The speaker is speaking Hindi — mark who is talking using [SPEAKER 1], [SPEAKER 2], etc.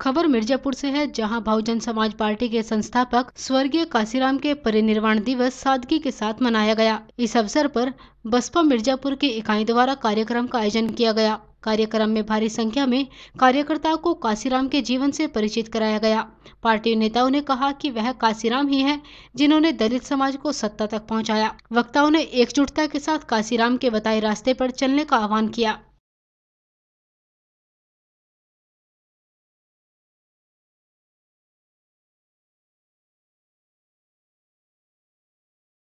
[SPEAKER 1] खबर मिर्जापुर से है जहां बहुजन समाज पार्टी के संस्थापक स्वर्गीय काशीराम के परिनिर्वाण दिवस सादगी के साथ मनाया गया इस अवसर पर बसपा मिर्जापुर की इकाई द्वारा कार्यक्रम का आयोजन किया गया कार्यक्रम में भारी संख्या में कार्यकर्ताओं को काशीराम के जीवन से परिचित कराया गया पार्टी नेताओं ने कहा कि वह काशीराम ही हैं जिन्होंने दलित समाज को सत्ता तक पहुंचाया। वक्ताओं ने एकजुटता के साथ काशीराम के बताए रास्ते पर चलने का आह्वान किया